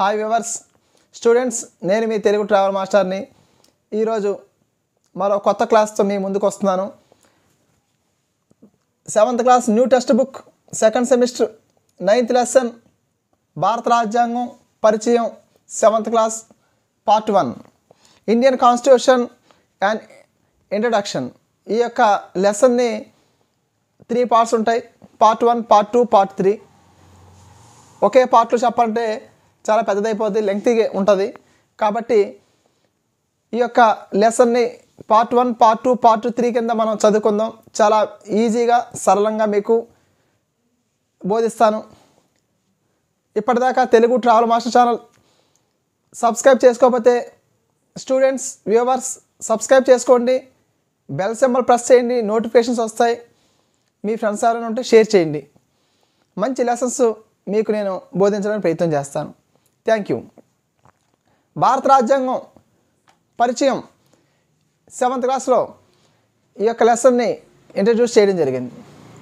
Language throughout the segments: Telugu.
హాయ్ వివర్స్ స్టూడెంట్స్ నేను మీ తెలుగు ట్రావెల్ మాస్టర్ని ఈరోజు మరో కొత్త క్లాస్తో మీ ముందుకు వస్తున్నాను seventh class new text book second semester ninth lesson భారత రాజ్యాంగం పరిచయం seventh class part one Indian constitution and introduction ఈ యొక్క లెసన్ని త్రీ పార్ట్స్ ఉంటాయి part one part two part three ఒకే పార్ట్లో చెప్పాలంటే చాలా పెద్దదైపోతుంది లెంగ్తీగా ఉంటుంది కాబట్టి ఈ యొక్క లెసన్ని part one part two part three కింద మనం చదువుకుందాం చాలా ఈజీగా సరళంగా మీకు బోధిస్తాను ఇప్పటిదాకా Telugu travel master channel subscribe చేసుకోకపోతే స్టూడెంట్స్ వ్యూవర్స్ సబ్స్క్రైబ్ చేసుకోండి బెల్ సింబల్ ప్రెస్ చేయండి నోటిఫికేషన్స్ వస్తాయి మీ ఫ్రెండ్స్ ఎవరైనా ఉంటే షేర్ చేయండి మంచి లెసన్స్ మీకు నేను బోధించడానికి ప్రయత్నం చేస్తాను థ్యాంక్ యూ భారత రాజ్యాంగం పరిచయం సెవెంత్ క్లాస్లో ఈ యొక్క లెసన్ని ఇంట్రడ్యూస్ చేయడం జరిగింది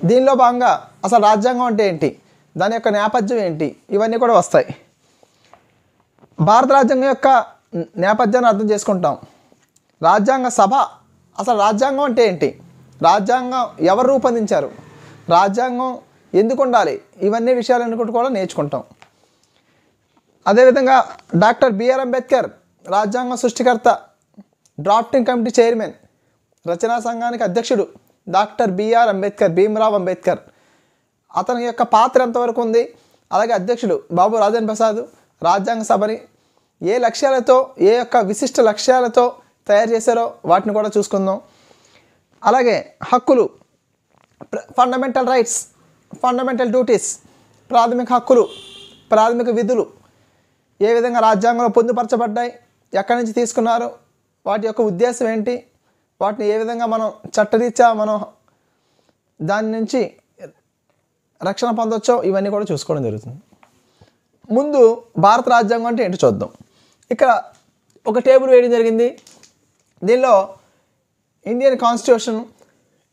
దీనిలో భాగంగా అసలు రాజ్యాంగం అంటే ఏంటి దాని యొక్క నేపథ్యం ఏంటి ఇవన్నీ కూడా వస్తాయి భారత రాజ్యాంగం యొక్క నేపథ్యాన్ని అర్థం చేసుకుంటాం రాజ్యాంగ సభ అసలు రాజ్యాంగం అంటే ఏంటి రాజ్యాంగం ఎవరు రూపొందించారు రాజ్యాంగం ఎందుకు ఉండాలి ఇవన్నీ విషయాలు కూడా నేర్చుకుంటాం అదేవిధంగా డాక్టర్ బిఆర్ అంబేద్కర్ రాజ్యాంగ సృష్టికర్త డ్రాఫ్టింగ్ కమిటీ చైర్మన్ రచనా సంఘానికి అధ్యక్షుడు డాక్టర్ బిఆర్ అంబేద్కర్ భీమరావు అంబేద్కర్ అతని యొక్క పాత్ర ఎంతవరకు ఉంది అలాగే అధ్యక్షుడు బాబు రాజన్ ప్రసాద్ రాజ్యాంగ సభని ఏ లక్ష్యాలతో ఏ యొక్క విశిష్ట లక్ష్యాలతో తయారు చేశారో వాటిని కూడా చూసుకుందాం అలాగే హక్కులు ఫండమెంటల్ రైట్స్ ఫండమెంటల్ డ్యూటీస్ ప్రాథమిక హక్కులు ప్రాథమిక విధులు ఏ విధంగా రాజ్యాంగంలో పొందుపరచబడ్డాయి ఎక్కడి నుంచి తీసుకున్నారు వాటి యొక్క ఉద్దేశం ఏంటి వాటిని ఏ విధంగా మనం చట్టరీత్యా మనం దాని నుంచి రక్షణ పొందొచ్చో ఇవన్నీ కూడా చూసుకోవడం జరుగుతుంది ముందు భారత రాజ్యాంగం అంటే ఏంటి చూద్దాం ఇక్కడ ఒక టేబుల్ వేయడం జరిగింది దీనిలో ఇండియన్ కాన్స్టిట్యూషన్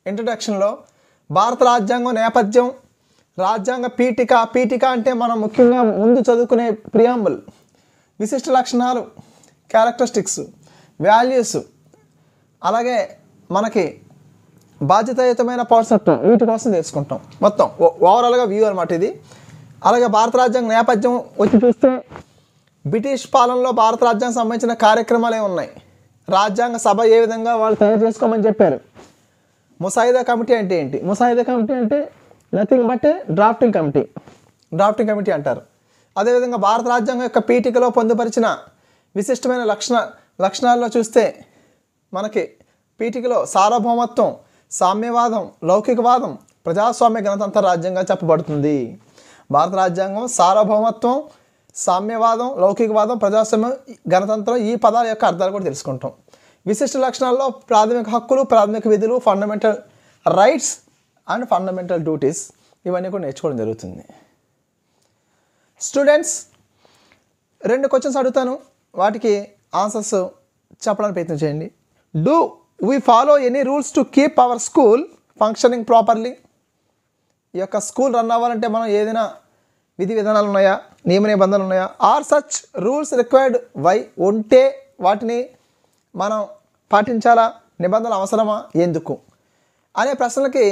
ఇంట్రడక్షన్లో భారత రాజ్యాంగం నేపథ్యం రాజ్యాంగ పీఠిక పీఠిక అంటే మనం ముఖ్యంగా ముందు చదువుకునే ప్రియాంబుల్ విశిష్ట లక్షణాలు క్యారెక్టరిస్టిక్స్ వాల్యూస్ అలాగే మనకి బాధ్యతాయుతమైన పౌరసత్వం వీటి కోసం తెలుసుకుంటాం మొత్తం ఓవరాల్గా వ్యూ అనమాట ఇది అలాగే భారత రాజ్యాంగ నేపథ్యం వచ్చి చూస్తే బ్రిటిష్ పాలనలో భారత రాజ్యాంగం సంబంధించిన కార్యక్రమాలు ఏమి ఉన్నాయి రాజ్యాంగ సభ ఏ విధంగా వాళ్ళు తయారు చేసుకోమని చెప్పారు ముసాయిదా కమిటీ అంటే ఏంటి ముసాయిదా కమిటీ అంటే nothing but drafting committee drafting committee అంటారు అదేవిధంగా భారత రాజ్యాంగం యొక్క పీఠికలో పొందుపరిచిన విశిష్టమైన లక్షణ లక్షణాల్లో చూస్తే మనకి పీఠికలో సార్వభౌమత్వం సామ్యవాదం లౌకికవాదం ప్రజాస్వామ్య గణతంత్ర రాజ్యంగా చెప్పబడుతుంది భారత రాజ్యాంగం సార్వభౌమత్వం సామ్యవాదం లౌకికవాదం ప్రజాస్వామ్య గణతంత్రం ఈ పదాల యొక్క అర్థాలు కూడా తెలుసుకుంటాం విశిష్ట లక్షణాల్లో ప్రాథమిక హక్కులు ప్రాథమిక విధులు fundamental rights and fundamental duties ఇవన్నీ కూడా నేర్చుకోవడం జరుగుతుంది స్టూడెంట్స్ రెండు క్వశ్చన్స్ అడుగుతాను వాటికి ఆన్సర్స్ చెప్పడానికి ప్రయత్నం చేయండి do we follow any rules to keep our school functioning properly ఈ యొక్క స్కూల్ రన్ అవ్వాలంటే మనం ఏదైనా విధి విధానాలు ఉన్నాయా నియమ నిబంధనలు ఉన్నాయా are such rules required why ఉంటే వాటిని మనం పాటించాలా నిబంధనలు అవసరమా ఎందుకు అనే ప్రశ్నలకి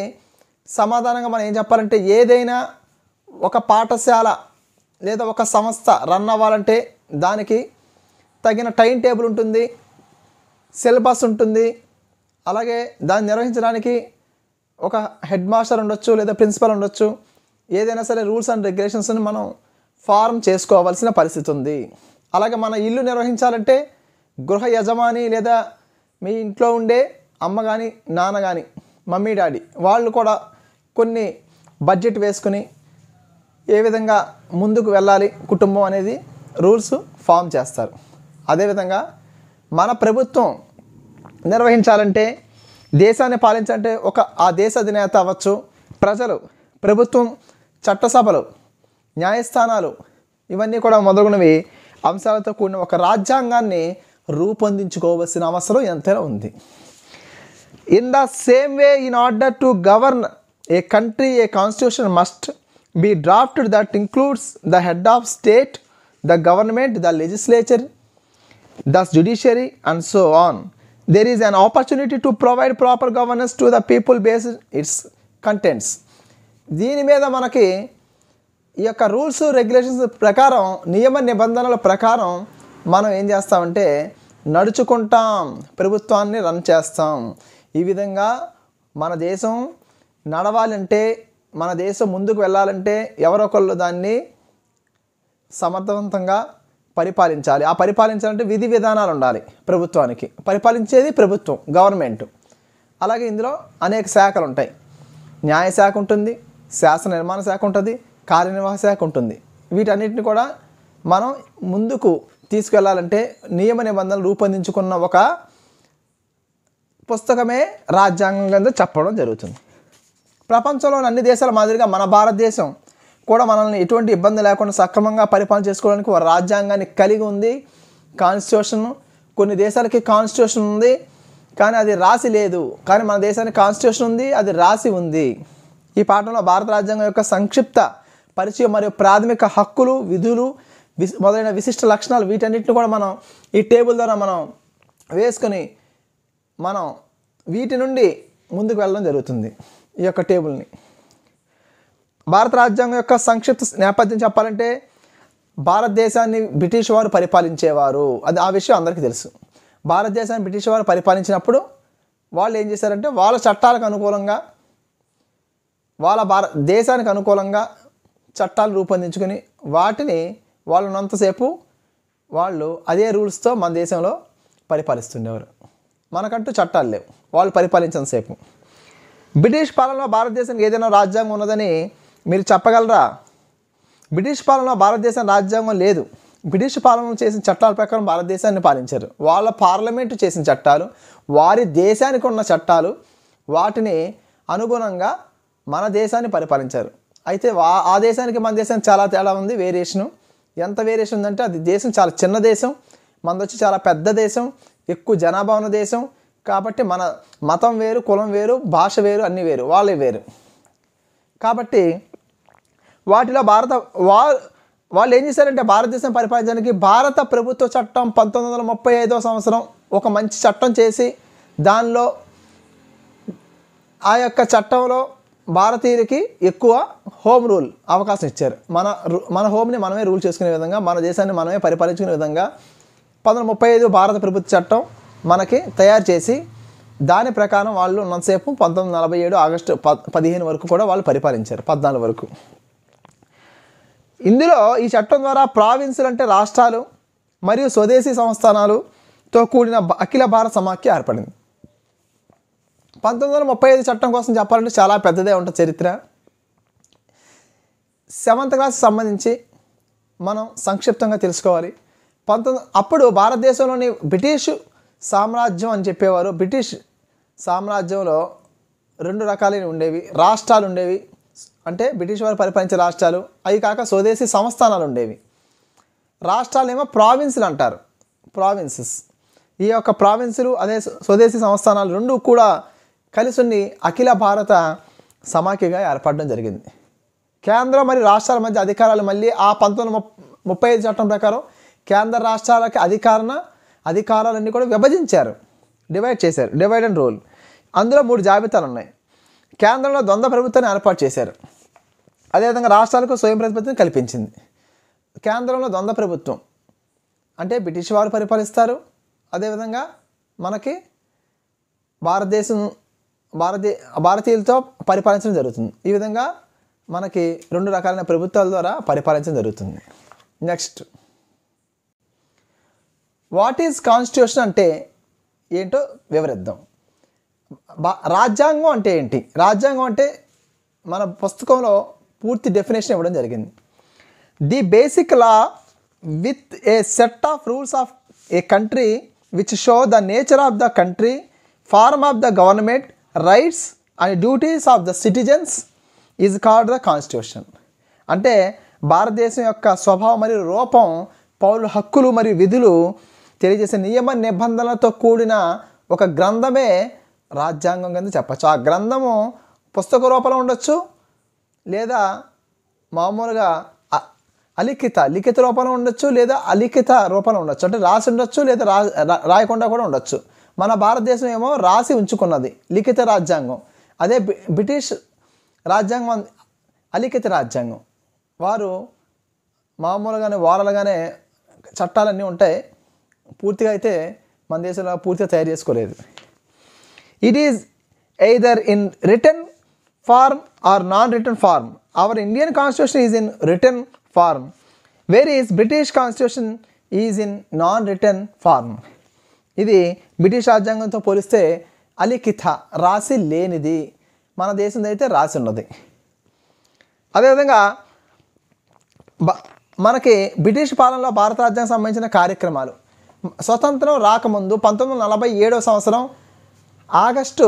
సమాధానంగా మనం ఏం చెప్పాలంటే ఏదైనా ఒక పాఠశాల లేదా ఒక సంస్థ రన్ అవ్వాలంటే దానికి తగిన టైం టేబుల్ ఉంటుంది సిలబస్ ఉంటుంది అలాగే దాన్ని నిర్వహించడానికి ఒక హెడ్ మాస్టర్ ఉండొచ్చు లేదా ప్రిన్సిపల్ ఉండొచ్చు ఏదైనా సరే రూల్స్ అండ్ రెగ్యులేషన్స్ని మనం ఫారం చేసుకోవాల్సిన పరిస్థితి ఉంది అలాగే మన ఇల్లు నిర్వహించాలంటే గృహ యజమాని లేదా మీ ఇంట్లో ఉండే అమ్మ కానీ నాన్న కానీ మమ్మీ డాడీ వాళ్ళు కూడా కొన్ని బడ్జెట్ వేసుకుని ఏ విధంగా ముందుకు వెళ్ళాలి కుటుంబం అనేది రూల్స్ ఫామ్ చేస్తారు అదేవిధంగా మన ప్రభుత్వం నిర్వహించాలంటే దేశాన్ని పాలించాలంటే ఒక ఆ దేశ అధినేత అవ్వచ్చు ప్రజలు ప్రభుత్వం చట్టసభలు న్యాయస్థానాలు ఇవన్నీ కూడా మొదలగునవి అంశాలతో కూడిన ఒక రాజ్యాంగాన్ని రూపొందించుకోవాల్సిన అవసరం ఎంతైనా ఉంది in the same way in order to govern a country a constitution must be drafted that includes the head of state the government the legislature the judiciary and so on there is an opportunity to provide proper governance to the people based its contents దీని మీద మనకి ఈ యొక్క రూల్స్ రెగ్యులేషన్స్ ప్రకారం నియమ నిబంధనల ప్రకారం మనం ఏం చేస్తామంటే నడుచుకుంటాం ప్రభుత్వాన్ని రన్ చేస్తాం ఈ విధంగా మన దేశం నడవాలంటే మన దేశం ముందుకు వెళ్ళాలంటే ఎవరొకళ్ళు దాన్ని సమర్థవంతంగా పరిపాలించాలి ఆ పరిపాలించాలంటే విధి విధానాలు ఉండాలి ప్రభుత్వానికి పరిపాలించేది ప్రభుత్వం గవర్నమెంట్ అలాగే ఇందులో అనేక శాఖలు ఉంటాయి న్యాయశాఖ ఉంటుంది శాసన నిర్మాణ శాఖ ఉంటుంది కార్యనిర్వాహ శాఖ ఉంటుంది వీటన్నిటిని కూడా మనం ముందుకు తీసుకెళ్లాలంటే నియమ నిబంధనలు రూపొందించుకున్న ఒక పుస్తకమే రాజ్యాంగం కింద చెప్పడం జరుగుతుంది ప్రపంచంలోని అన్ని దేశాల మాదిరిగా మన భారతదేశం కూడా మనల్ని ఎటువంటి ఇబ్బంది లేకుండా సక్రమంగా పరిపాలన చేసుకోవడానికి ఒక రాజ్యాంగాన్ని కలిగి ఉంది కాన్స్టిట్యూషన్ కొన్ని దేశాలకి కాన్స్టిట్యూషన్ ఉంది కానీ అది రాసి లేదు కానీ మన దేశానికి కాన్స్టిట్యూషన్ ఉంది అది రాసి ఉంది ఈ పాఠంలో భారత రాజ్యాంగం యొక్క సంక్షిప్త పరిచయం మరియు ప్రాథమిక హక్కులు విధులు మొదలైన విశిష్ట లక్షణాలు వీటన్నిటిని కూడా మనం ఈ టేబుల్ ద్వారా మనం వేసుకొని మనం వీటి నుండి ముందుకు వెళ్ళడం జరుగుతుంది ఈ యొక్క టేబుల్ని భారత రాజ్యాంగం యొక్క సంక్షిప్త నేపథ్యం చెప్పాలంటే భారతదేశాన్ని బ్రిటిష్ వారు పరిపాలించేవారు అది ఆ విషయం అందరికీ తెలుసు భారతదేశాన్ని బ్రిటిష్ వారు పరిపాలించినప్పుడు వాళ్ళు ఏం చేశారంటే వాళ్ళ చట్టాలకు అనుకూలంగా వాళ్ళ భార దేశానికి అనుకూలంగా చట్టాలు రూపొందించుకొని వాటిని వాళ్ళనంతసేపు వాళ్ళు అదే రూల్స్తో మన దేశంలో పరిపాలిస్తుండేవారు మనకంటూ చట్టాలు లేవు వాళ్ళు పరిపాలించినంతసేపు బ్రిటిష్ పాలనలో భారతదేశానికి ఏదైనా రాజ్యాంగం ఉన్నదని మీరు చెప్పగలరా బ్రిటిష్ పాలనలో భారతదేశం రాజ్యాంగం లేదు బ్రిటిష్ పాలన చేసిన చట్టాల ప్రకారం భారతదేశాన్ని పాలించారు వాళ్ళ పార్లమెంటు చేసిన చట్టాలు వారి దేశానికి ఉన్న చట్టాలు వాటిని అనుగుణంగా మన దేశాన్ని పరిపాలించారు అయితే వా ఆ దేశానికి మన దేశానికి చాలా తేడా ఉంది వేరియేషను ఎంత వేరియేషన్ ఉందంటే అది దేశం చాలా చిన్న దేశం మనదొచ్చి చాలా పెద్ద దేశం ఎక్కువ జనాభా ఉన్న దేశం కాబట్టి మన మతం వేరు కులం వేరు భాష వేరు అన్నీ వేరు వాళ్ళే వేరు కాబట్టి వాటిలో భారత వా వాళ్ళు ఏం చేశారంటే భారతదేశం పరిపాలించడానికి భారత ప్రభుత్వ చట్టం పంతొమ్మిది వందల ముప్పై ఐదో సంవత్సరం ఒక మంచి చట్టం చేసి దానిలో ఆ యొక్క చట్టంలో భారతీయులకి ఎక్కువ హోమ్ రూల్ అవకాశం ఇచ్చారు మన మన హోమ్ని మనమే రూల్ చేసుకునే విధంగా మన దేశాన్ని మనమే పరిపాలించుకునే విధంగా పంతొమ్మిది ముప్పై ఐదు భారత ప్రభుత్వ చట్టం మనకి తయారు చేసి దాని ప్రకారం వాళ్ళు ఉన్నంతసేపు పంతొమ్మిది నలభై ఏడు ఆగస్టు ప పదిహేను వరకు కూడా వాళ్ళు పరిపాలించారు పద్నాలుగు వరకు ఇందులో ఈ చట్టం ద్వారా ప్రావిన్సులు అంటే రాష్ట్రాలు మరియు స్వదేశీ సంస్థానాలుతో కూడిన అఖిల భారత సమాఖ్య ఏర్పడింది పంతొమ్మిది వందల ముప్పై ఐదు చట్టం కోసం చెప్పాలంటే చాలా పెద్దదే ఉంటుంది చరిత్ర సెవెంత్ క్లాస్ సంబంధించి మనం సంక్షిప్తంగా తెలుసుకోవాలి పంతొమ్మిది అప్పుడు భారతదేశంలోని బ్రిటిష్ సామ్రాజ్యం అని చెప్పేవారు బ్రిటిష్ సామ్రాజ్యంలో రెండు రకాలైన ఉండేవి రాష్ట్రాలు ఉండేవి అంటే బ్రిటిష్ వారు పరిపాలించే రాష్ట్రాలు అవి కాక స్వదేశీ సంస్థానాలు ఉండేవి ఏమో ప్రావిన్సులు అంటారు ప్రావిన్సెస్ ఈ యొక్క ప్రావిన్సులు అదే స్వదేశీ సంస్థానాలు రెండు కూడా కలిసి ఉండి అఖిల భారత సమాఖ్యగా ఏర్పడడం జరిగింది కేంద్రం మరియు రాష్ట్రాల మధ్య అధికారాలు మళ్ళీ ఆ పంతొమ్మిది ముప్పై ఐదు చట్టం ప్రకారం కేంద్ర రాష్ట్రాలకి అధికారణ అధికారాలన్నీ కూడా విభజించారు డివైడ్ చేశారు డివైడ్ అండ్ రూల్ అందులో మూడు జాబితాలు ఉన్నాయి కేంద్రంలో ద్వంద్వ ప్రభుత్వాన్ని ఏర్పాటు చేశారు అదేవిధంగా రాష్ట్రాలకు స్వయం ప్రతిపత్తిని కల్పించింది కేంద్రంలో ద్వంద్వ ప్రభుత్వం అంటే బ్రిటిష్ వారు పరిపాలిస్తారు అదేవిధంగా మనకి భారతదేశం భారతీయ భారతీయులతో పరిపాలించడం జరుగుతుంది ఈ విధంగా మనకి రెండు రకాలైన ప్రభుత్వాల ద్వారా పరిపాలించడం జరుగుతుంది నెక్స్ట్ వాట్ ఈజ్ కాన్స్టిట్యూషన్ అంటే ఏంటో వివరిద్దాం రాజ్యాంగం అంటే ఏంటి రాజ్యాంగం అంటే మన పుస్తకంలో పూర్తి డెఫినేషన్ ఇవ్వడం జరిగింది the basic law with a set of rules of a country which show the nature of the country form of the government rights and duties of the citizens is called the constitution అంటే భారతదేశం యొక్క స్వభావం మరియు రూపం పౌరుల హక్కులు మరియు విధులు తెలియజేసే నియమ నిబంధనలతో కూడిన ఒక గ్రంథమే రాజ్యాంగం కింద చెప్పచ్చు ఆ గ్రంథము పుస్తక రూపంలో ఉండొచ్చు లేదా మామూలుగా అలిఖిత లిఖిత రూపంలో ఉండొచ్చు లేదా అలిఖిత రూపంలో ఉండొచ్చు అంటే రాసి ఉండొచ్చు లేదా రా రాయకుండా కూడా ఉండొచ్చు మన భారతదేశం ఏమో రాసి ఉంచుకున్నది లిఖిత రాజ్యాంగం అదే బ్రిటిష్ రాజ్యాంగం అలిఖిత రాజ్యాంగం వారు మామూలుగానే వారలుగానే చట్టాలన్నీ ఉంటాయి పూర్తిగా అయితే మన దేశంలో పూర్తిగా తయారు చేసుకోలేదు it is either in written form or non written form our Indian constitution is in written form whereas British constitution is in non written form ఇది బ్రిటిష్ రాజ్యాంగంతో పోలిస్తే అలిఖిత రాసి లేనిది మన దేశం అయితే రాసి ఉన్నది అదేవిధంగా మనకి బ్రిటిష్ పాలనలో భారత రాజ్యానికి సంబంధించిన కార్యక్రమాలు స్వతంత్రం రాకముందు పంతొమ్మిది వందల నలభై ఏడో సంవత్సరం ఆగస్టు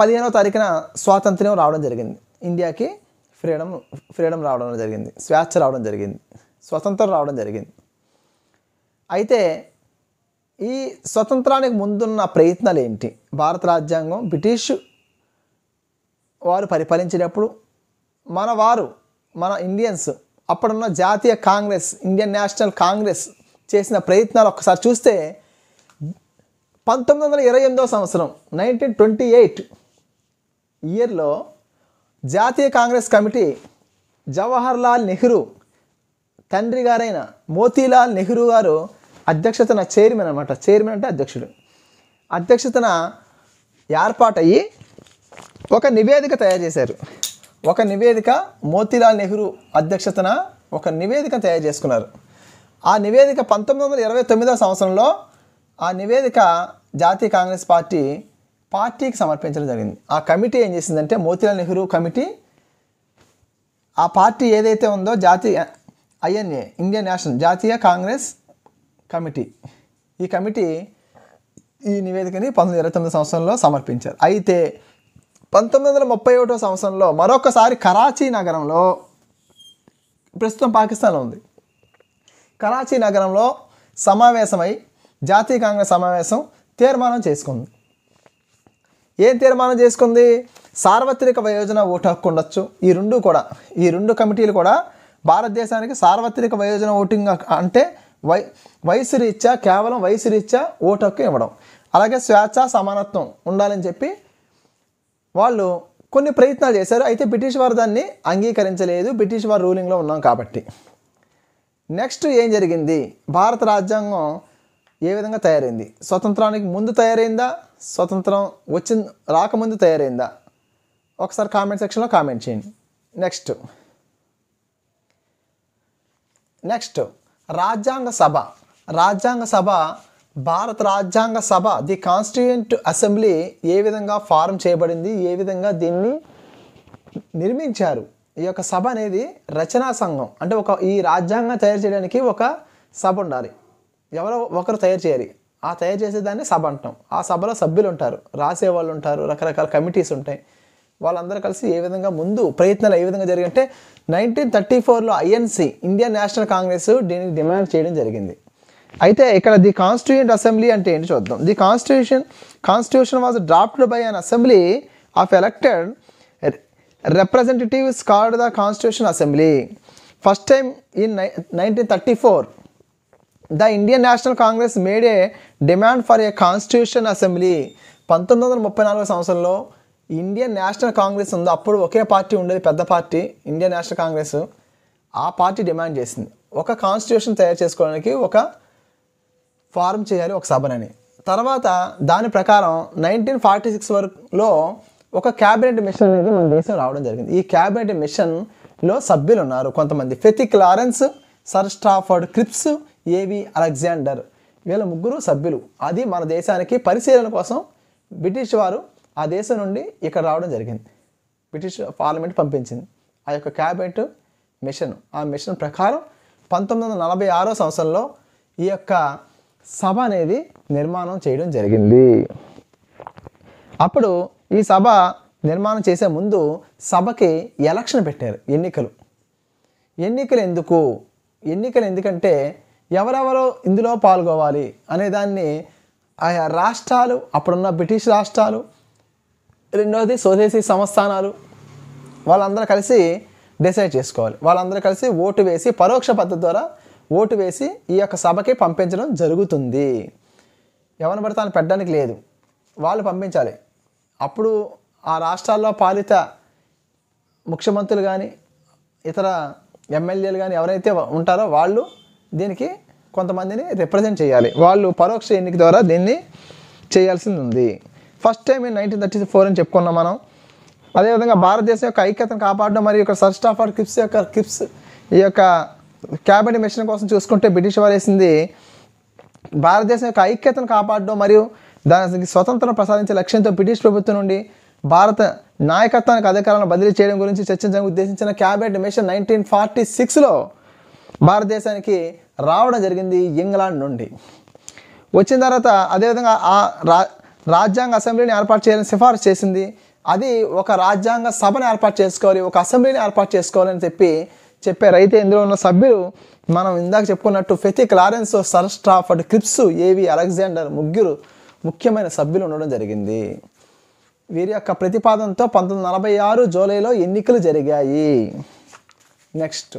పదిహేనవ తారీఖున స్వాతంత్ర్యం రావడం జరిగింది ఇండియాకి ఫ్రీడమ్ ఫ్రీడమ్ రావడం జరిగింది స్వేచ్ఛ రావడం జరిగింది స్వతంత్రం రావడం జరిగింది అయితే ఈ స్వతంత్రానికి ముందున్న ప్రయత్నాలు ఏంటి భారత రాజ్యాంగం బ్రిటిష్ వారు పరిపాలించేటప్పుడు మన వారు మన ఇండియన్స్ అప్పుడున్న జాతీయ కాంగ్రెస్ ఇండియన్ నేషనల్ కాంగ్రెస్ చేసిన ప్రయత్నాలు ఒకసారి చూస్తే పంతొమ్మిది వందల ఇరవై ఎనిమిదో సంవత్సరం నైన్టీన్ ట్వంటీ ఎయిట్ ఇయర్లో జాతీయ కాంగ్రెస్ కమిటీ జవహర్లాల్ నెహ్రూ తండ్రి గారైన మోతీలాల్ నెహ్రూ గారు అధ్యక్షతన చైర్మన్ అనమాట చైర్మన్ అంటే అధ్యక్షుడు అధ్యక్షతన ఏర్పాటయ్యి ఒక నివేదిక తయారు చేశారు ఒక నివేదిక మోతీలాల్ నెహ్రూ అధ్యక్షతన ఒక నివేదిక తయారు చేసుకున్నారు ఆ నివేదిక పంతొమ్మిది వందల ఇరవై తొమ్మిదో సంవత్సరంలో ఆ నివేదిక జాతీయ కాంగ్రెస్ పార్టీ పార్టీకి సమర్పించడం జరిగింది ఆ కమిటీ ఏం చేసిందంటే మోతీలాల్ నెహ్రూ కమిటీ ఆ పార్టీ ఏదైతే ఉందో జాతీయ ఐఎన్ఏ ఇండియన్ నేషనల్ జాతీయ కాంగ్రెస్ కమిటీ ఈ కమిటీ ఈ నివేదికని పంతొమ్మిది ఇరవై తొమ్మిది సంవత్సరంలో సమర్పించారు అయితే పంతొమ్మిది వందల ముప్పై ఒకటో సంవత్సరంలో మరొకసారి కరాచీ నగరంలో ప్రస్తుతం పాకిస్తాన్లో ఉంది కరాచీ నగరంలో సమావేశమై జాతీయ కాంగ్రెస్ సమావేశం తీర్మానం చేసుకుంది ఏం తీర్మానం చేసుకుంది సార్వత్రిక వయోజన ఓటు హక్కు ఉండొచ్చు ఈ రెండు కూడా ఈ రెండు కమిటీలు కూడా భారతదేశానికి సార్వత్రిక వయోజన ఓటింగ్ అంటే వై వయసు రీత్యా కేవలం వయసు రీత్యా ఓటు హక్కు ఇవ్వడం అలాగే స్వేచ్ఛ సమానత్వం ఉండాలని చెప్పి వాళ్ళు కొన్ని ప్రయత్నాలు చేశారు అయితే బ్రిటిష్ వారు దాన్ని అంగీకరించలేదు బ్రిటిష్ వారు రూలింగ్లో ఉన్నాం కాబట్టి నెక్స్ట్ ఏం జరిగింది భారత రాజ్యాంగం ఏ విధంగా తయారైంది స్వతంత్రానికి ముందు తయారైందా స్వతంత్రం వచ్చిన రాకముందు తయారైందా ఒకసారి కామెంట్ సెక్షన్లో కామెంట్ చేయండి నెక్స్ట్ నెక్స్ట్ రాజ్యాంగ సభ రాజ్యాంగ సభ భారత రాజ్యాంగ సభ ది కాన్స్టిట్యూంట్ అసెంబ్లీ ఏ విధంగా ఫారం చేయబడింది ఏ విధంగా దీన్ని నిర్మించారు ఈ యొక్క సభ అనేది రచనా సంఘం అంటే ఒక ఈ రాజ్యాంగం తయారు చేయడానికి ఒక సభ ఉండాలి ఎవరో ఒకరు తయారు చేయాలి ఆ తయారు చేసేదాన్ని సభ అంటాం ఆ సభలో సభ్యులు ఉంటారు రాసేవాళ్ళు ఉంటారు రకరకాల కమిటీస్ ఉంటాయి వాళ్ళందరూ కలిసి ఏ విధంగా ముందు ప్రయత్నాలు ఏ విధంగా జరిగాయంటే నైన్టీన్ థర్టీ ఫోర్లో ఐఎన్సి ఇండియన్ నేషనల్ కాంగ్రెస్ దీనికి డిమాండ్ చేయడం జరిగింది అయితే ఇక్కడ ది కాన్స్టిట్యూషన్ అసెంబ్లీ అంటే ఏంటి చూద్దాం the constitution constitution was draft by an assembly of elected representatives called the Constitution Assembly. First time in 1934, the Indian National Congress made a demand for a constitution assembly పంతొమ్మిది వందల ముప్పై నాలుగో సంవత్సరంలో ఇండియన్ నేషనల్ కాంగ్రెస్ ఉంది అప్పుడు ఒకే పార్టీ ఉండేది పెద్ద పార్టీ ఇండియన్ నేషనల్ కాంగ్రెస్ ఆ పార్టీ డిమాండ్ చేసింది ఒక కాన్స్టిట్యూషన్ తయారు చేసుకోవడానికి ఒక ఫారం చేయాలి ఒక సభనని తర్వాత దాని ప్రకారం నైన్టీన్ ఫార్టీ సిక్స్ వరకులో ఒక క్యాబినెట్ మిషన్ అనేది మన దేశం రావడం జరిగింది ఈ క్యాబినెట్ మిషన్లో సభ్యులు ఉన్నారు కొంతమంది Pethick Lawrence sir Stafford Cripps A V Alexander వీళ్ళ ముగ్గురు సభ్యులు అది మన దేశానికి పరిశీలన కోసం బ్రిటిష్ వారు ఆ దేశం నుండి ఇక్కడ రావడం జరిగింది బ్రిటిష్ పార్లమెంట్ పంపించింది ఆ యొక్క క్యాబినెట్ మిషన్ ఆ మిషన్ ప్రకారం పంతొమ్మిది వందల నలభై ఆరో సంవత్సరంలో ఈ యొక్క సభ అనేది నిర్మాణం చేయడం జరిగింది అప్పుడు ఈ సభ నిర్మాణం చేసే ముందు సభకి ఎలక్షన్ పెట్టారు ఎన్నికలు ఎన్నికలు ఎందుకు ఎన్నికలు ఎందుకంటే ఎవరెవరో ఇందులో పాల్గొవాలి అనేదాన్ని ఆయా రాష్ట్రాలు అప్పుడున్న బ్రిటిష్ రాష్ట్రాలు రెండవది స్వదేశీ సంస్థానాలు వాళ్ళందరూ కలిసి డిసైడ్ చేసుకోవాలి వాళ్ళందరూ కలిసి ఓటు వేసి పరోక్ష పద్ధతి ద్వారా ఓటు వేసి ఈ యొక్క సభకి పంపించడం జరుగుతుంది ఎవరిని పడితే పెట్టడానికి లేదు వాళ్ళు పంపించాలి అప్పుడు ఆ రాష్ట్రాల్లో పాలిత ముఖ్యమంత్రులు కానీ ఇతర ఎమ్మెల్యేలు కానీ ఎవరైతే ఉంటారో వాళ్ళు దీనికి కొంతమందిని రిప్రజెంట్ చేయాలి వాళ్ళు పరోక్ష ఎన్నిక ద్వారా దీన్ని చేయాల్సింది ఉంది first time in nineteen thirty four అని చెప్పుకున్నాం మనం అదేవిధంగా భారతదేశం యొక్క ఐక్యతను కాపాడడం మరియు యొక్క సర్స్ట్ ఆఫ్ ఆర్ కిప్స్ యొక్క క్రిప్స్ ఈ యొక్క క్యాబినెట్ మిషన్ కోసం చూసుకుంటే బ్రిటిష్ వారు వేసింది భారతదేశం యొక్క ఐక్యతను కాపాడడం మరియు దానికి స్వతంత్రం ప్రసాదించే లక్ష్యంతో బ్రిటిష్ ప్రభుత్వం నుండి భారత నాయకత్వానికి అధికారాలను బదిలీ చేయడం గురించి చర్చించడానికి ఉద్దేశించిన క్యాబినెట్ మిషన్ నైన్టీన్ ఫార్టీ సిక్స్లో భారతదేశానికి రావడం జరిగింది ఇంగ్లాండ్ నుండి వచ్చిన తర్వాత అదేవిధంగా ఆ రా రాజ్యాంగ అసెంబ్లీని ఏర్పాటు చేయాలని సిఫార్సు చేసింది అది ఒక రాజ్యాంగ సభను ఏర్పాటు చేసుకోవాలి ఒక అసెంబ్లీని ఏర్పాటు చేసుకోవాలని చెప్పి చెప్పారు అయితే ఇందులో ఉన్న సభ్యులు మనం ఇందాక చెప్పుకున్నట్టు ఫెతి క్లారెన్స్ సర్ స్ట్రాఫర్డ్ క్రిప్స్ ఏవి అలెగ్జాండర్ ముగ్గురు ముఖ్యమైన సభ్యులు ఉండడం జరిగింది వీరి యొక్క ప్రతిపాదనతో పంతొమ్మిది నలభై ఆరు జూలైలో ఎన్నికలు జరిగాయి నెక్స్ట్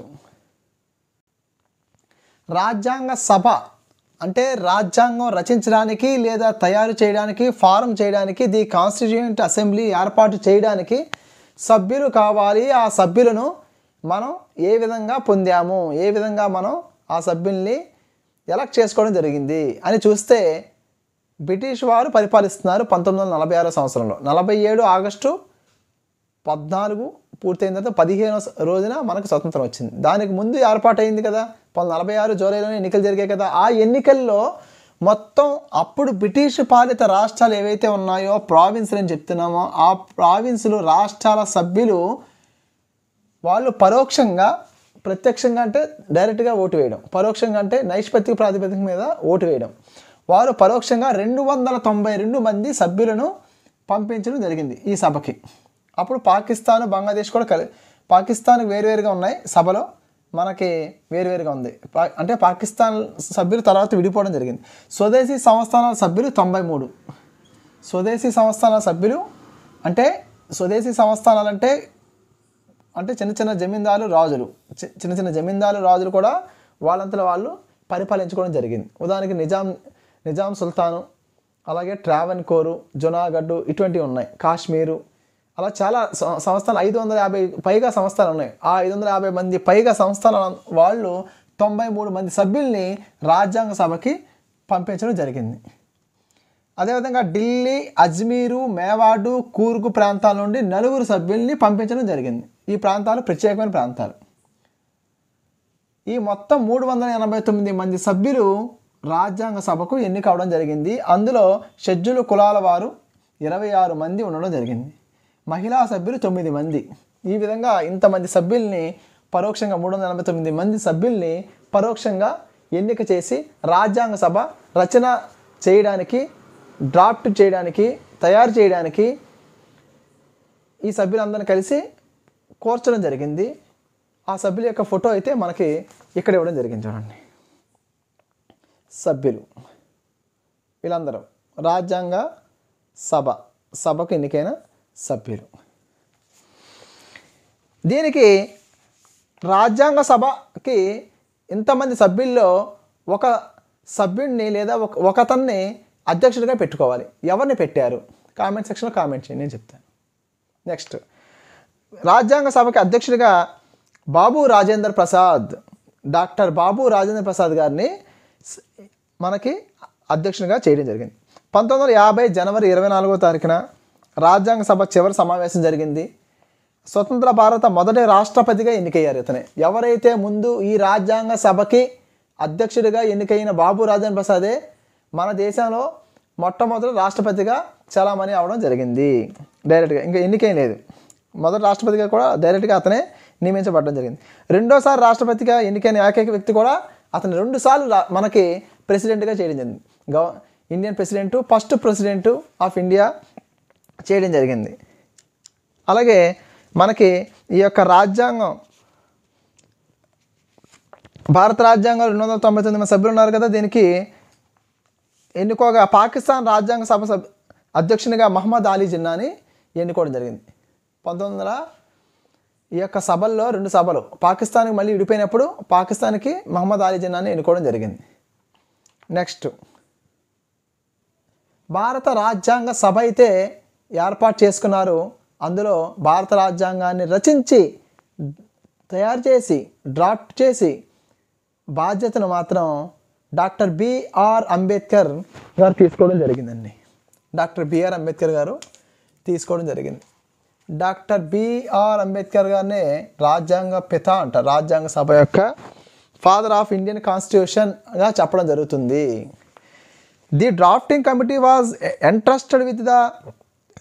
రాజ్యాంగ సభ అంటే రాజ్యాంగం రచించడానికి లేదా తయారు చేయడానికి ఫారం చేయడానికి ది కాన్స్టిట్యూంట్ అసెంబ్లీ ఏర్పాటు చేయడానికి సభ్యులు కావాలి ఆ సభ్యులను మనం ఏ విధంగా పొందాము ఏ విధంగా మనం ఆ సభ్యుల్ని ఎలక్ట్ చేసుకోవడం జరిగింది అని చూస్తే బ్రిటిష్ వారు పరిపాలిస్తున్నారు పంతొమ్మిది వందల నలభై ఆరో సంవత్సరంలో నలభై ఏడు ఆగస్టు పద్నాలుగు పూర్తయిన తర్వాత పదిహేను రోజున మనకు స్వతంత్రం వచ్చింది దానికి ముందు ఏర్పాటు అయింది కదా పంతొమ్మిది నలభై ఆరు జూలైలోనే ఎన్నికలు జరిగాయి కదా ఆ ఎన్నికల్లో మొత్తం అప్పుడు బ్రిటిష్ పాలిత రాష్ట్రాలు ఏవైతే ఉన్నాయో ప్రావిన్స్లు అని చెప్తున్నామో ఆ ప్రావిన్స్లు రాష్ట్రాల సభ్యులు వాళ్ళు పరోక్షంగా ప్రత్యక్షంగా అంటే డైరెక్ట్గా ఓటు వేయడం పరోక్షంగా అంటే నైష్పత్తిక ప్రాతిపదిక మీద ఓటు వేయడం వారు పరోక్షంగా రెండు వందల తొంభై రెండు మంది సభ్యులను పంపించడం జరిగింది ఈ సభకి అప్పుడు పాకిస్తాన్ బంగ్లాదేశ్ కూడా కలి పాకిస్తాన్ వేరువేరుగా ఉన్నాయి సభలో మనకి వేరువేరుగా ఉంది అంటే పాకిస్తాన్ సభ్యులు తర్వాత విడిపోవడం జరిగింది స్వదేశీ సంస్థానాల సభ్యులు తొంభై మూడు స్వదేశీ సంస్థానాల సభ్యులు అంటే స్వదేశీ సంస్థానాలు అంటే అంటే చిన్న చిన్న జమీందారు రాజులు చిన్న చిన్న జమీందారు రాజులు కూడా వాళ్ళంతలో వాళ్ళు పరిపాలించుకోవడం జరిగింది ఉదాహరణకి నిజాం నిజాం సుల్తాను అలాగే ట్రావెన్ కోరు జునాగడ్డు ఇటువంటివి ఉన్నాయి కాశ్మీరు అలా చాలా సంస్థలు ఐదు వందల యాభై పైగా సంస్థలు ఉన్నాయి ఆ ఐదు వందల యాభై మంది పైగా సంస్థల వాళ్ళు తొంభై మూడు మంది సభ్యుల్ని రాజ్యాంగ సభకి పంపించడం జరిగింది అదేవిధంగా ఢిల్లీ అజ్మీరు మేవాడు కూర్గు ప్రాంతాల నుండి నలుగురు సభ్యుల్ని పంపించడం జరిగింది ఈ ప్రాంతాలు ప్రత్యేకమైన ప్రాంతాలు ఈ మొత్తం మూడు వందల ఎనభై తొమ్మిది మంది సభ్యులు రాజ్యాంగ సభకు ఎన్నిక అవడం జరిగింది అందులో షెడ్యూల్ కులాల వారు ఇరవై ఆరు మంది ఉండడం జరిగింది మహిళా సభ్యులు తొమ్మిది మంది ఈ విధంగా ఇంతమంది సభ్యుల్ని పరోక్షంగా మూడు వందల ఎనభై తొమ్మిది మంది సభ్యుల్ని పరోక్షంగా ఎన్నిక చేసి రాజ్యాంగ సభ రచన చేయడానికి డ్రాఫ్ట్ చేయడానికి తయారు చేయడానికి ఈ సభ్యులందరినీ కలిసి కోర్చడం జరిగింది ఆ సభ్యుల యొక్క ఫోటో అయితే మనకి ఇక్కడ ఇవ్వడం జరిగింది చూడండి సభ్యులు వీళ్ళందరూ రాజ్యాంగ సభ సభకు ఎన్నికైన సభ్యులు దీనికి రాజ్యాంగ సభకి ఇంతమంది సభ్యుల్లో ఒక సభ్యుడిని లేదా ఒక ఒకతన్ని అధ్యక్షుడిగా పెట్టుకోవాలి ఎవరిని పెట్టారు కామెంట్ సెక్షన్లో కామెంట్ చేయండి నేను చెప్తాను నెక్స్ట్ రాజ్యాంగ సభకి అధ్యక్షుడిగా బాబు రాజేంద్ర ప్రసాద్ డాక్టర్ బాబు రాజేంద్ర ప్రసాద్ గారిని మనకి అధ్యక్షునిగా చేయడం జరిగింది పంతొమ్మిది వందల యాభై జనవరి ఇరవై నాలుగో తారీఖున రాజ్యాంగ సభ చివరి సమావేశం జరిగింది స్వతంత్ర భారత మొదటి రాష్ట్రపతిగా ఎన్నికయ్యారు ఇతనే ఎవరైతే ముందు ఈ రాజ్యాంగ సభకి అధ్యక్షుడిగా ఎన్నికైన బాబు రాజన్ ప్రసాదే మన దేశంలో మొట్టమొదటి రాష్ట్రపతిగా చలామణి అవడం జరిగింది డైరెక్ట్గా ఇంకా ఎన్నికైన లేదు మొదటి రాష్ట్రపతిగా కూడా డైరెక్ట్గా అతనే నియమించబడడం జరిగింది రెండోసారి రాష్ట్రపతిగా ఎన్నికైన ఏకైక వ్యక్తి కూడా అతను రెండుసార్లు మనకి ప్రెసిడెంట్గా చేయడం జరిగింది గవ Indian president first president of India చేయడం జరిగింది అలాగే మనకి ఈ యొక్క రాజ్యాంగం భారత రాజ్యాంగం రెండు వందల తొంభై తొమ్మిది సభ్యులు ఉన్నారు కదా దీనికి ఎన్నుకోగా పాకిస్తాన్ రాజ్యాంగ సభ సభ అధ్యక్షునిగా మహమ్మద్ అలీ జిన్నాని ఎన్నుకోవడం జరిగింది పంతొమ్మిది వందల ఈ యొక్క సభల్లో రెండు సభలు పాకిస్తాన్కి మళ్ళీ విడిపోయినప్పుడు పాకిస్తాన్కి మహమ్మద్ అలీ జిన్నాని ఎన్నుకోవడం జరిగింది నెక్స్ట్ భారత రాజ్యాంగ సభ అయితే ఏర్పాటు చేసుకున్నారు అందులో భారత రాజ్యాంగాన్ని రచించి తయారు చేసి డ్రాఫ్ట్ చేసి బాధ్యతను మాత్రం డాక్టర్ బిఆర్ అంబేద్కర్ గారు తీసుకోవడం జరిగిందండి డాక్టర్ బిఆర్ అంబేద్కర్ గారు తీసుకోవడం జరిగింది డాక్టర్ బిఆర్ అంబేద్కర్ గారినే రాజ్యాంగ పిత అంట రాజ్యాంగ సభ యొక్క ఫాదర్ ఆఫ్ ఇండియన్ కాన్స్టిట్యూషన్గా చెప్పడం జరుగుతుంది the drafting committee was entrusted with the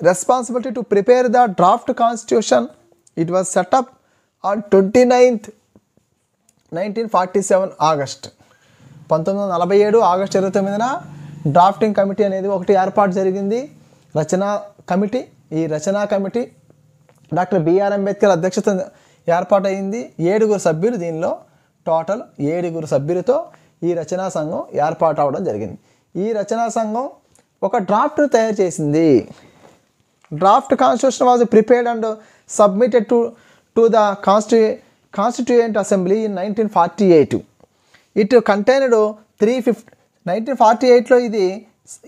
responsibility to prepare the draft constitution it was set up on twenty ninth nineteen forty seven August పంతొమ్మిది వందల నలభై ఏడు ఆగస్ట్ ఇరవై తొమ్మిదిన డ్రాఫ్టింగ్ కమిటీ అనేది ఒకటి ఏర్పాటు జరిగింది రచనా కమిటీ ఈ రచనా కమిటీ డాక్టర్ బిఆర్ అంబేద్కర్ అధ్యక్షత ఏర్పాటైంది ఏడుగురు సభ్యులు దీనిలో టోటల్ ఏడుగురు సభ్యులతో ఈ రచనా సంఘం ఏర్పాటు అవడం జరిగింది ఈ రచనా సంఘం ఒక డ్రాఫ్ట్ తయారు చేసింది draft constitution was prepared and submitted to to the consti constituent assembly in nineteen forty eight it contained three fifty nineteen forty ఎయిట్లో ఇది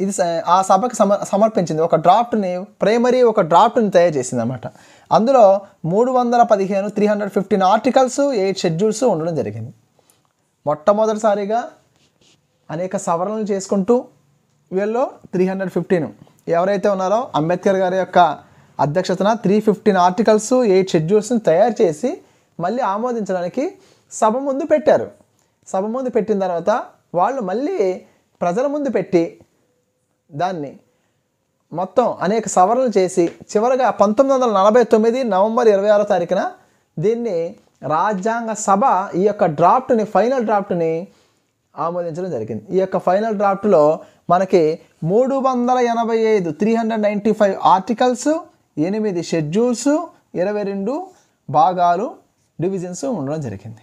ఇది ఆ సభకు సమ సమర్పించింది ఒక డ్రాఫ్ట్ని ప్రైమరీ ఒక డ్రాఫ్ట్ని తయారు చేసింది అనమాట అందులో మూడు వందల పదిహేను three hundred fifteen articles eight schedules ఉండడం జరిగింది మొట్టమొదటిసారిగా అనేక సవరణలు చేసుకుంటూ వీళ్ళు త్రీ హండ్రెడ్ ఫిఫ్టీన్ ఎవరైతే ఉన్నారో అంబేద్కర్ గారి యొక్క అధ్యక్షతన త్రీ ఫిఫ్టీన్ ఆర్టికల్స్ ఎయిట్ షెడ్యూల్స్ని తయారు చేసి మళ్ళీ ఆమోదించడానికి సభ ముందు పెట్టారు సభ ముందు పెట్టిన తర్వాత వాళ్ళు మళ్ళీ ప్రజల ముందు పెట్టి దాన్ని మొత్తం అనేక సవరణలు చేసి చివరగా పంతొమ్మిది వందల నలభై తొమ్మిది నవంబర్ ఇరవై ఆరో తారీఖున దీన్ని రాజ్యాంగ సభ ఈ యొక్క డ్రాఫ్ట్ని ఫైనల్ డ్రాఫ్ట్ని ఆమోదించడం జరిగింది ఈ యొక్క ఫైనల్ డ్రాఫ్ట్లో మనకి మూడు వందల ఎనభై ఐదు three hundred ninety five articles ఎనిమిది షెడ్యూల్స్ ఇరవై రెండు భాగాలు డివిజన్స్ ఉండడం జరిగింది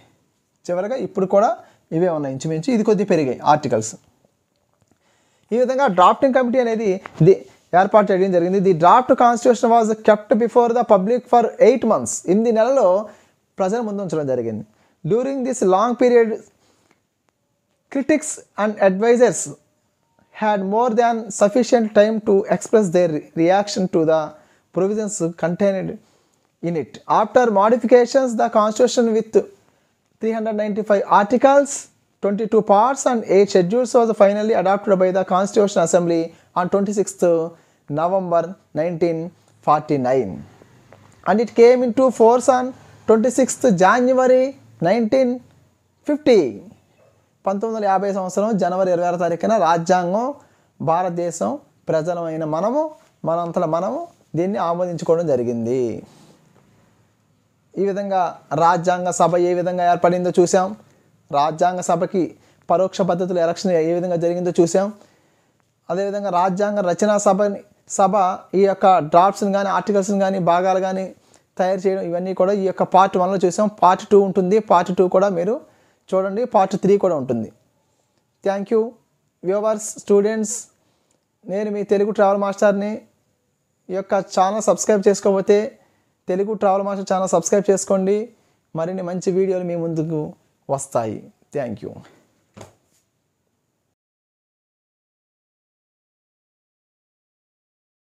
చివరగా ఇప్పుడు కూడా ఇవే ఉన్నాయి ఇంచుమించు ఇది కొద్ది పెరిగాయి ఆర్టికల్స్ ఈ విధంగా డ్రాఫ్టింగ్ కమిటీ అనేది ది ఏర్పాటు చేయడం జరిగింది the draft constitution was kept before the public for eight months ఎనిమిది నెలలో ప్రజల ముందు ఉంచడం జరిగింది during this long period critics and advisers had more than sufficient time to express their reaction to the provisions contained in it after modifications the constitution with three hundred ninety five articles twenty two parts and eight schedules was finally adopted by the constitution assembly on twenty sixth November nineteen forty nine and it came into force on twenty sixth January nineteen fifty పంతొమ్మిది వందల యాభై సంవత్సరం జనవరి ఇరవై ఆరో తారీఖున రాజ్యాంగం భారతదేశం ప్రజలమైన మనము మనంతల మనము దీన్ని ఆమోదించుకోవడం జరిగింది ఈ విధంగా రాజ్యాంగ సభ ఏ విధంగా ఏర్పడిందో చూసాం రాజ్యాంగ సభకి పరోక్ష పద్ధతులు ఎలక్షన్ ఏ విధంగా జరిగిందో చూసాం అదేవిధంగా రాజ్యాంగ రచనా సభని సభ ఈ యొక్క డ్రాఫ్ట్స్ని కానీ ఆర్టికల్స్ని కానీ భాగాలు కానీ తయారు చేయడం ఇవన్నీ కూడా ఈ యొక్క పార్ట్ వన్లో చూసాం పార్ట్ టూ ఉంటుంది పార్ట్ టూ కూడా మీరు చూడండి పార్ట్ త్రీ కూడా ఉంటుంది థ్యాంక్ యూ వ్యూవర్స్ స్టూడెంట్స్ నేను మీ తెలుగు ట్రావెల్ మాస్టర్ని ఈ యొక్క ఛానల్ సబ్స్క్రైబ్ చేసుకోకపోతే Telugu travel master channel subscribe చేసుకోండి మరిన్ని మంచి వీడియోలు మీ ముందుకు was sei der Engjung.